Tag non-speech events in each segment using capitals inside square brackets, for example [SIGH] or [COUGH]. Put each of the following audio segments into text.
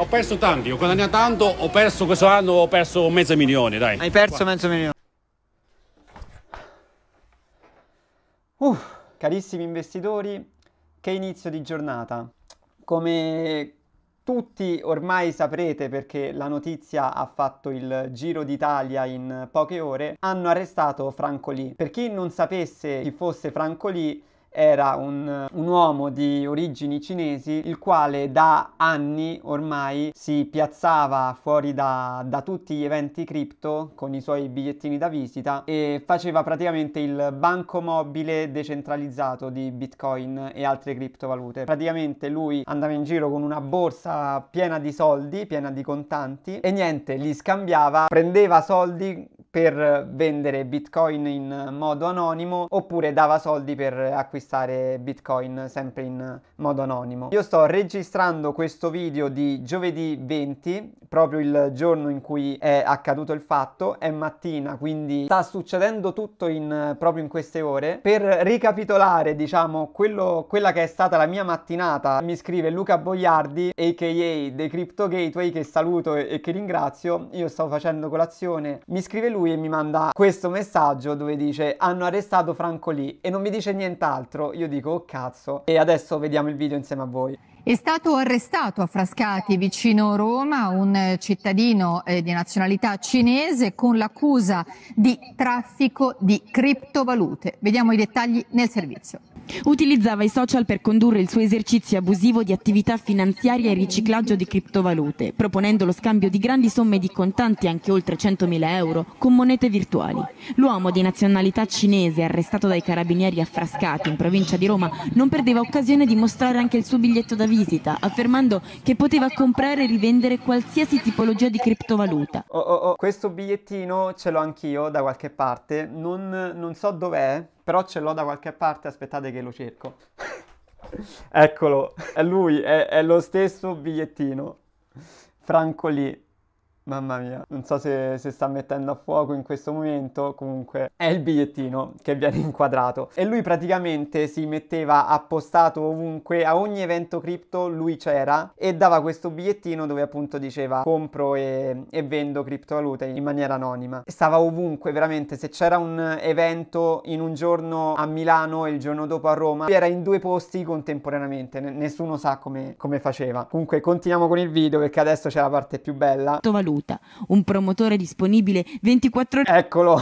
Ho perso tanti, ho guadagnato tanto, ho perso questo anno, ho perso mezzo milione, dai. Hai perso mezzo milione. Uh, carissimi investitori, che inizio di giornata. Come tutti ormai saprete perché la notizia ha fatto il giro d'Italia in poche ore, hanno arrestato Franco Lee. Per chi non sapesse chi fosse Franco Lee, era un, un, uomo di origini cinesi il quale da anni ormai si piazzava fuori da, da, tutti gli eventi cripto con i suoi bigliettini da visita e faceva praticamente il banco mobile decentralizzato di bitcoin e altre criptovalute. Praticamente lui andava in giro con una borsa piena di soldi, piena di contanti e niente, li scambiava, prendeva soldi per vendere bitcoin in modo anonimo oppure dava soldi per acquistare bitcoin sempre in modo anonimo. Io sto registrando questo video di giovedì 20, proprio il giorno in cui è accaduto il fatto, è mattina, quindi sta succedendo tutto in, proprio in queste ore. Per ricapitolare, diciamo, quello, quella che è stata la mia mattinata, mi scrive Luca Boiardi, aka The Crypto Gateway, che saluto e, che ringrazio. Io stavo facendo colazione, mi scrive lui lui e mi manda questo messaggio dove dice hanno arrestato Franco Lì e non mi dice nient'altro. Io dico oh cazzo e adesso vediamo il video insieme a voi. È stato arrestato a Frascati, vicino Roma, un cittadino eh, di nazionalità cinese con l'accusa di traffico di criptovalute. Vediamo i dettagli nel servizio. Utilizzava i social per condurre il suo esercizio abusivo di attività finanziaria e riciclaggio di criptovalute, proponendo lo scambio di grandi somme di contanti, anche oltre 100.000 euro, con monete virtuali. L'uomo di nazionalità cinese, arrestato dai carabinieri a Frascati, in provincia di Roma, non perdeva occasione di mostrare anche il suo biglietto da visita, affermando che poteva comprare e rivendere qualsiasi tipologia di criptovaluta. Oh, oh, oh. Questo bigliettino ce l'ho anch'io da qualche parte, non, non so dov'è, però ce l'ho da qualche parte, aspettate che lo cerco. [LAUGHS] Eccolo, è lui, è, è lo stesso bigliettino. Franco lì. Mamma mia, non so se, se, sta mettendo a fuoco in questo momento, comunque è il bigliettino che viene [LAUGHS] inquadrato. E lui praticamente si metteva appostato ovunque, a ogni evento cripto lui c'era e dava questo bigliettino dove appunto diceva compro e, e vendo criptovalute in maniera anonima. stava ovunque, veramente, se c'era un evento in un giorno a Milano e il giorno dopo a Roma, era in due posti contemporaneamente, N- nessuno sa come, come faceva. Comunque continuiamo con il video perché adesso c'è la parte più bella. Tovaluta battuta. Un promotore disponibile 24 ore. Eccolo,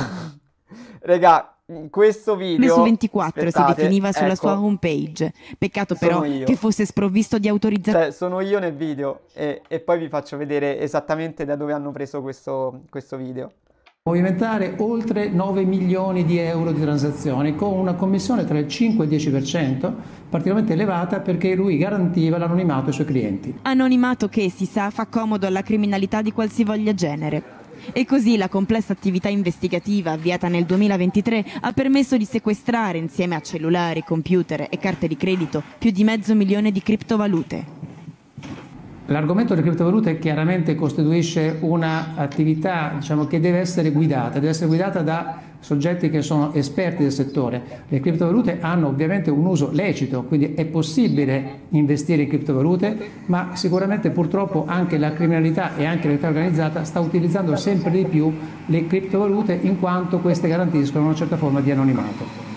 regà. Questo video su 24 aspettate, si definiva sulla ecco, sua homepage. Peccato però che fosse sprovvisto di autorizzazione. Cioè, sono io nel video e, e, poi vi faccio vedere esattamente da dove hanno preso questo, questo video movimentare oltre 9 milioni di euro di transazioni con una commissione tra il 5 e il 10% particolarmente elevata perché lui garantiva l'anonimato ai suoi clienti. Anonimato che, si sa, fa comodo alla criminalità di qualsivoglia genere. E così la complessa attività investigativa avviata nel 2023 ha permesso di sequestrare insieme a cellulari, computer e carte di credito più di mezzo milione di criptovalute. L'argomento delle criptovalute chiaramente costituisce un'attività diciamo, che deve essere guidata, deve essere guidata da soggetti che sono esperti del settore. Le criptovalute hanno ovviamente un uso lecito, quindi è possibile investire in criptovalute, ma sicuramente purtroppo anche la criminalità e anche l'età organizzata sta utilizzando sempre di più le criptovalute in quanto queste garantiscono una certa forma di anonimato.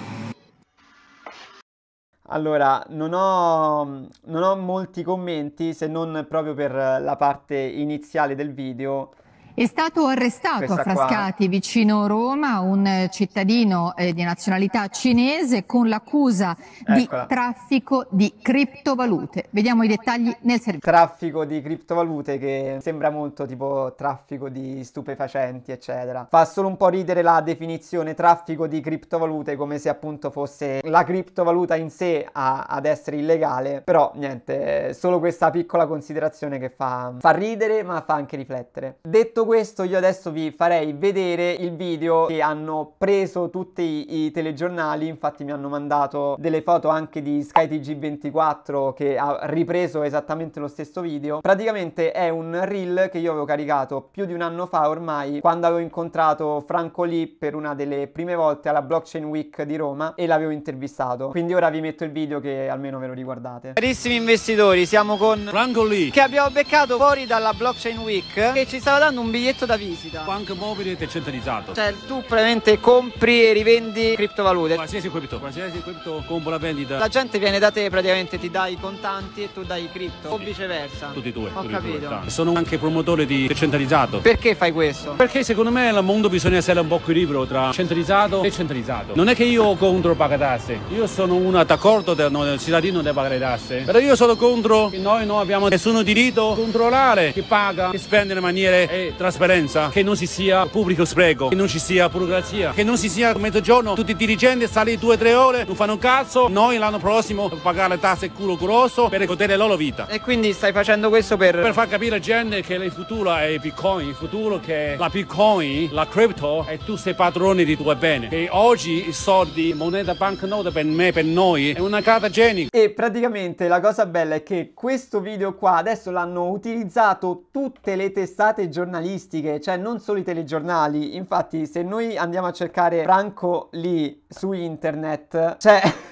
Allora, non ho, non ho molti commenti se non proprio per la parte iniziale del video è stato arrestato a Frascati, qua. vicino Roma, un cittadino eh, di nazionalità cinese con l'accusa di traffico di criptovalute. Vediamo i dettagli nel servizio. Traffico di criptovalute che sembra molto tipo traffico di stupefacenti, eccetera. Fa solo un po' ridere la definizione traffico di criptovalute come se appunto fosse la criptovaluta in sé a, ad essere illegale, però niente, solo questa piccola considerazione che fa, fa ridere ma fa anche riflettere. Detto Detto questo io adesso vi farei vedere il video che hanno preso tutti i telegiornali, infatti mi hanno mandato delle foto anche di skytg 24 che ha ripreso esattamente lo stesso video. Praticamente è un reel che io avevo caricato più di un anno fa ormai quando avevo incontrato Franco Lì per una delle prime volte alla Blockchain Week di Roma e l'avevo intervistato. Quindi ora vi metto il video che almeno ve lo riguardate. Carissimi investitori, siamo con Franco Lì che abbiamo beccato fuori dalla Blockchain Week e ci stava dando un biglietto da visita. Punk mobile decentralizzato. Cioè tu praticamente compri e rivendi criptovalute. Qualsiasi cripto, qualsiasi cripto compra la vendita. La gente viene da te praticamente ti dai i contanti e tu dai i cripto o viceversa. Tutti e due. Ho tutti capito. Due, Sono anche promotore di decentralizzato. Perché fai questo? Perché secondo me al mondo bisogna essere un po' equilibrio tra centralizzato e centralizzato. Non è che io contro paga tasse. Io sono una d'accordo del no, cittadino deve pagare tasse. Però io sono contro che noi non abbiamo nessuno diritto a controllare chi paga, chi spende le maniere. E trasparenza, che non ci sia pubblico spreco, che non ci sia burocrazia, che non ci sia mezzogiorno, tutti i dirigenti stare due o tre ore, non fanno un cazzo, noi l'anno prossimo pagare le tasse culo grosso per godere la loro vita. E quindi stai facendo questo per... Per far capire alla gente che il futuro è Bitcoin, il futuro che la Bitcoin, la crypto, e tu sei padrone di tuo bene. E oggi i soldi, moneta bancnota per me, per noi, è una carta genica. E praticamente la cosa bella è che questo video qua adesso l'hanno utilizzato tutte le testate giornalistiche giornalistiche, cioè non solo i telegiornali. Infatti, se noi andiamo a cercare Franco lì su internet, cioè... [LAUGHS]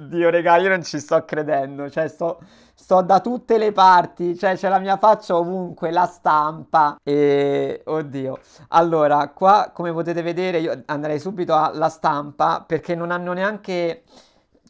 Dio, regà, io non ci sto credendo, cioè sto, sto da tutte le parti, cioè c'è la mia faccia ovunque, la stampa e... oddio. Allora, qua come potete vedere io andrei subito alla stampa perché non hanno neanche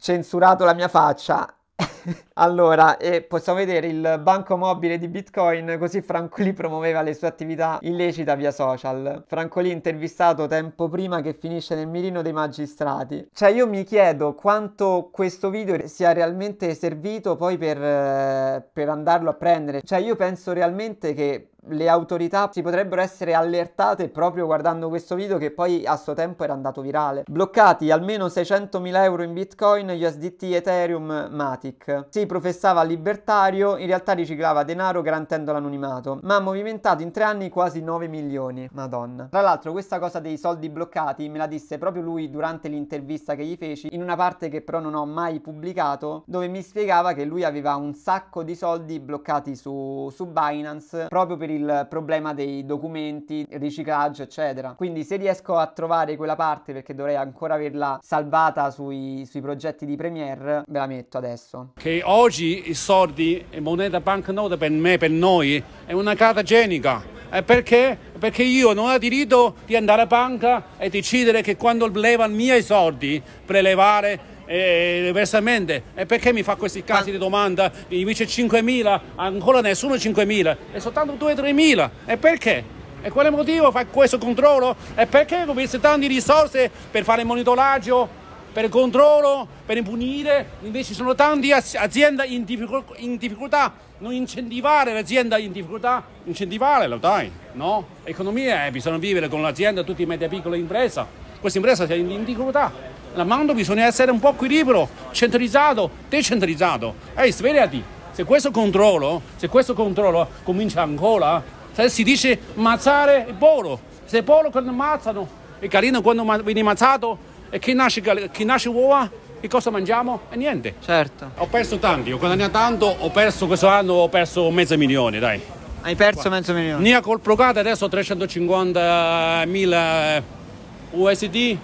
censurato la mia faccia [LAUGHS] allora, e possiamo vedere il banco mobile di Bitcoin, così Francolì promuoveva le sue attività illecite via social. Francolì intervistato tempo prima che finisce nel mirino dei magistrati. Cioè io mi chiedo quanto questo video sia realmente servito poi per, eh, per andarlo a prendere. Cioè io penso realmente che le autorità si potrebbero essere allertate proprio guardando questo video che poi a suo tempo era andato virale. Bloccati almeno 600.000 euro in bitcoin, USDT, Ethereum, Matic. Si professava libertario, in realtà riciclava denaro garantendo l'anonimato, ma ha movimentato in tre anni quasi 9 milioni. Madonna. Tra l'altro questa cosa dei soldi bloccati me la disse proprio lui durante l'intervista che gli feci, in una parte che però non ho mai pubblicato, dove mi spiegava che lui aveva un sacco di soldi bloccati su, su Binance proprio per il problema dei documenti, riciclaggio, eccetera. Quindi se riesco a trovare quella parte, perché dovrei ancora averla salvata sui, sui progetti di Premiere, ve la metto adesso. Che oggi i soldi e moneta banknote per me, per noi, è una carta genica. Perché? Perché io non ho diritto di andare a banca e decidere che quando levano i miei soldi, prelevare e diversamente. E perché mi fa questi casi Ma... di domanda? Invece 5.000, ancora nessuno 5.000, è soltanto 2-3.000. E perché? E quale motivo fa questo controllo? E perché investe tante risorse per fare monitoraggio, per controllo, per punire? Invece ci sono tante aziende in, difficolt- in difficoltà. Non incentivare l'azienda in difficoltà, incentivare lo dai, no? Economia, eh, bisogna vivere con l'azienda, tutti i media piccole imprese. Questa impresa è in difficoltà la mano bisogna essere un po' equilibrio, centralizzato, decentralizzato. Ehi, svegliati! Se questo controllo, se questo controllo comincia ancora, se si dice ammazzare il polo, se il polo quando ammazzano, è carino quando viene ammazzato, e chi nasce, chi nasce uova, che cosa mangiamo? E niente. Certo. Ho perso tanti, ho guadagnato tanto, ho perso questo anno, ho perso mezzo milione, dai. Hai perso mezzo milione? Nia col Procata adesso 350.000 USD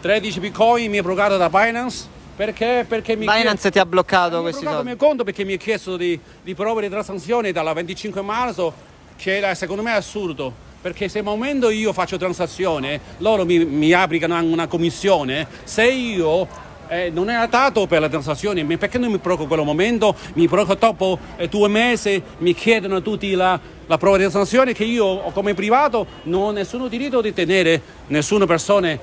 13 bitcoin mi è bloccata da Binance. Perché? Perché mi Binance chied... ti ha bloccato questi soldi? Mi ha bloccato il mio conto perché mi ha chiesto di, di provare le transazioni dalla 25 marzo, che era, secondo me è assurdo. Perché se al momento io faccio transazione, loro mi, mi applicano una commissione. Se io eh, non è adatto per la transazione, perché non mi preoccupo in quel momento, mi preoccupo dopo eh, due mesi, mi chiedono tutti la, la prova di transazione che io come privato non ho nessun diritto di tenere nessuna persona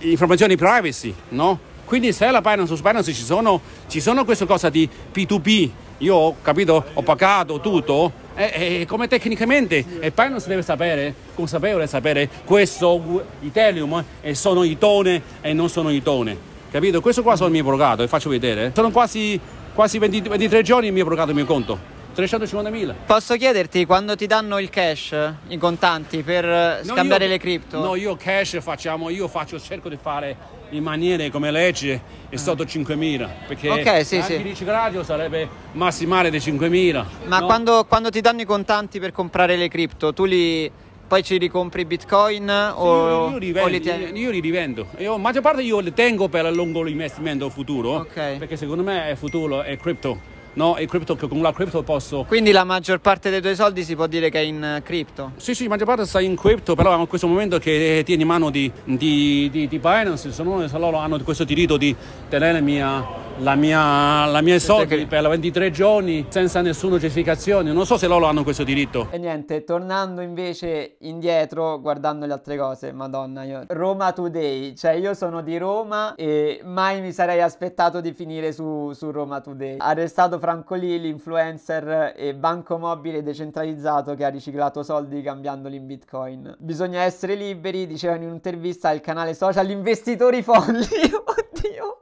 informazioni privacy, no? Quindi se la Binance su Binance ci sono, ci sono queste cose di P2P, io ho capito, ho pagato tutto, e, eh, e eh, eh, come tecnicamente, e Binance deve sapere, consapevole sapere, questo Ethereum sono i tone e non sono i tone capito? Questo qua sono il mio brocato, vi faccio vedere. Sono quasi, quasi 20, 23 giorni il mio brocato, il mio conto. 350.000. Posso chiederti quando ti danno il cash, i contanti per eh, no, scambiare io, le cripto? No, io cash facciamo, io faccio, cerco di fare in maniera come legge è ah. sotto 5.000 perché okay, sì, anche sì. 10 gradi sarebbe massimale di 5.000. Ma no? quando, quando ti danno i contanti per comprare le cripto, tu li poi ci ricompri bitcoin sì, o, io, rivendo, o li ten- io li rivendo. Io, maggior parte io li tengo per lungo investimento futuro. Okay. Perché secondo me è futuro è cripto. No, e crypto, con la cripto posso. Quindi la maggior parte dei tuoi soldi si può dire che è in eh, cripto? Sì, sì, la maggior parte sta in cripto, però in questo momento che eh, tieni in mano di, di, di, di Binance, se loro hanno questo diritto di tenere mia la mia, la mia soldi per 23 giorni senza nessuna giustificazione. Non so se loro hanno questo diritto. E niente, tornando invece indietro, guardando le altre cose, madonna, io... Roma Today, cioè io sono di Roma e mai mi sarei aspettato di finire su, su Roma Today. Arrestato Franco Lì, l'influencer e banco mobile decentralizzato che ha riciclato soldi cambiandoli in bitcoin. Bisogna essere liberi, diceva in un'intervista al canale social Investitori Folli. [LAUGHS] Oddio.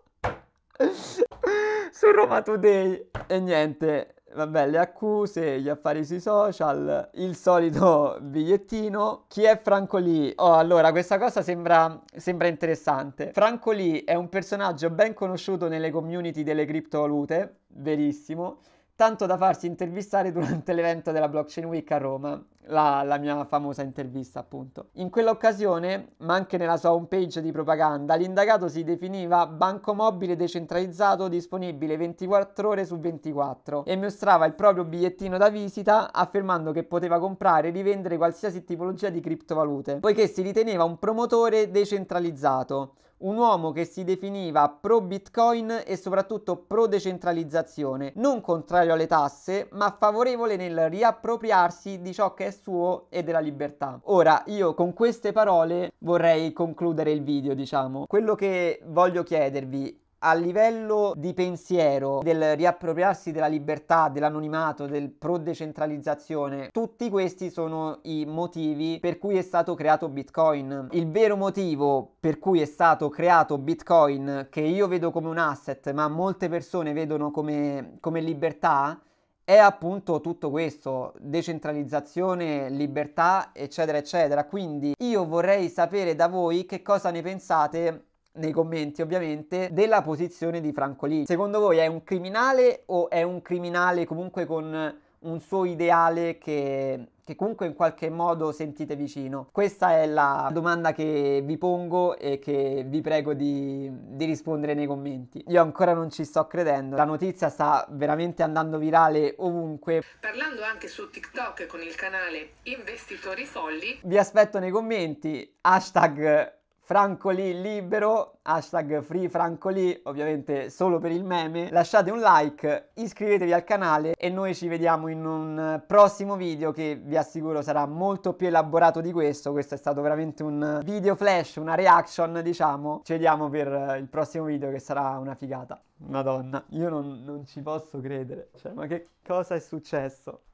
[LAUGHS] su Roma Today e niente, vabbè, le accuse, gli affari sui social, il solito bigliettino. Chi è Franco Lee? Oh, allora, questa cosa sembra, sembra interessante. Lee è un personaggio ben conosciuto nelle community delle criptovalute, verissimo tanto da farsi intervistare durante [LAUGHS] l'evento della Blockchain Week a Roma, la, la, mia famosa intervista appunto. In quell'occasione, ma anche nella sua homepage di propaganda, l'indagato si definiva banco mobile decentralizzato disponibile 24 ore su 24 e mostrava il proprio bigliettino da visita affermando che poteva comprare e rivendere qualsiasi tipologia di criptovalute, poiché si riteneva un promotore decentralizzato un uomo che si definiva pro bitcoin e soprattutto pro decentralizzazione, non contrario alle tasse, ma favorevole nel riappropriarsi di ciò che è suo e della libertà. Ora, io con queste parole vorrei concludere il video, diciamo. Quello che voglio chiedervi a livello di pensiero, del riappropriarsi della libertà, dell'anonimato, del pro-decentralizzazione, tutti questi sono i motivi per cui è stato creato Bitcoin. Il vero motivo per cui è stato creato Bitcoin, che io vedo come un asset, ma molte persone vedono come, come libertà, è appunto tutto questo, decentralizzazione, libertà, eccetera, eccetera. Quindi io vorrei sapere da voi che cosa ne pensate nei commenti ovviamente della posizione di Francolini. Secondo voi è un criminale o è un criminale comunque con un suo ideale che, che, comunque in qualche modo sentite vicino? Questa è la domanda che vi pongo e che vi prego di, di rispondere nei commenti. Io ancora non ci sto credendo, la notizia sta veramente andando virale ovunque. Parlando anche su TikTok con il canale Investitori Folli, vi aspetto nei commenti, hashtag Francolì libero, hashtag free Francolì, ovviamente solo per il meme. Lasciate un like, iscrivetevi al canale e noi ci vediamo in un prossimo video che vi assicuro sarà molto più elaborato di questo. Questo è stato veramente un video flash, una reaction diciamo. Ci vediamo per il prossimo video che sarà una figata. Madonna, io non, non ci posso credere. Cioè, ma che cosa è successo?